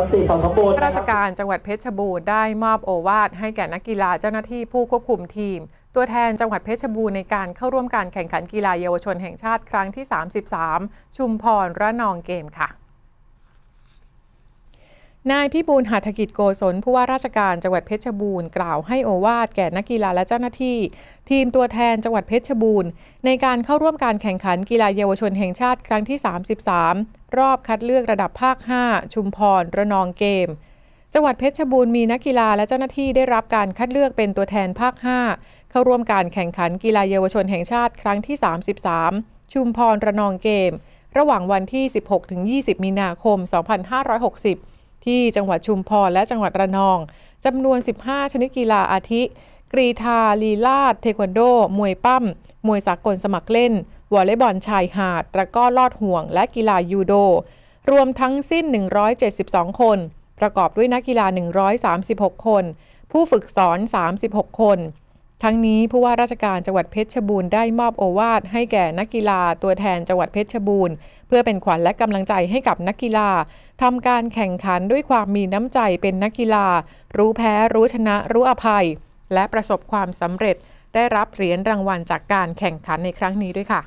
ขัาราชการจังหวัดเพชรบูรณ์ได้มอบโอวาทให้แก่นักกีฬาเจ้าหน้าที่ผู้ควบคุมทีม ตัวแทนจังหวัดเพชรบูรณ์ในการเข้าร่วมการแข่งขันกีฬาเยาวชนแห่งชาติครั้งที่ 33 ชุมพรระนองเกมค่ะนายพิบูลหัตถกิจโกศลผู้ว่าราชการจังหวัดเพชรบูรณ์ กล่าวให้โอวาดแก่นักกีฬาและเจ้าหน้าที่ ทีมตัวแทนจังหวัดเพชรบูรณ์ ในการเข้าร่วมการแข่งขันกีฬาเยาวชนแห่งชาติครั้งที่ 33 รอบคัดเลือกระดับภาค 5 ชุมพรระนองเกม จังหวัดเพชรบูรณ์มีนักกีฬาและเจ้าหน้าที่ได้รับการคัดเลือกเป็นตัวแทนภาค 5 เข้าร่วมการแข่งขันกีฬาเยาวชนแห่งชาติครั้งที่ 33 ชุมพรระนองเกม ระหว่างวันที่ 16-20 มีนาคม 2560ที่จังหวัดชุมพรและจังหวัดระนองจำนวน 15 ชนิดกีฬาอาทิ กรีธาลีลาดเทควันโด มวยปั้มมวยสากลสมัครเล่นวอลเลย์บอลชายหาดตะก้อลอดห่วงและกีฬายูโด รวมทั้งสิ้น 172 คน ประกอบด้วยนักกีฬา 136 คน ผู้ฝึกสอน 36 คน ทั้งนี้ผู้ว่าราชการจังหวัดเพชรบูรณ์ได้มอบโอวาทให้แก่นักกีฬา ตัวแทนจังหวัดเพชรบูรณ์ เพื่อเป็นขวัญและกำลังใจให้กับนักกีฬาทำการแข่งขันด้วยความมีน้ำใจเป็นนักกีฬา รู้แพ้รู้ชนะรู้อภัย และประสบความสำเร็จ ได้รับเหรียญรางวัลจากการแข่งขันในครั้งนี้ด้วยค่ะ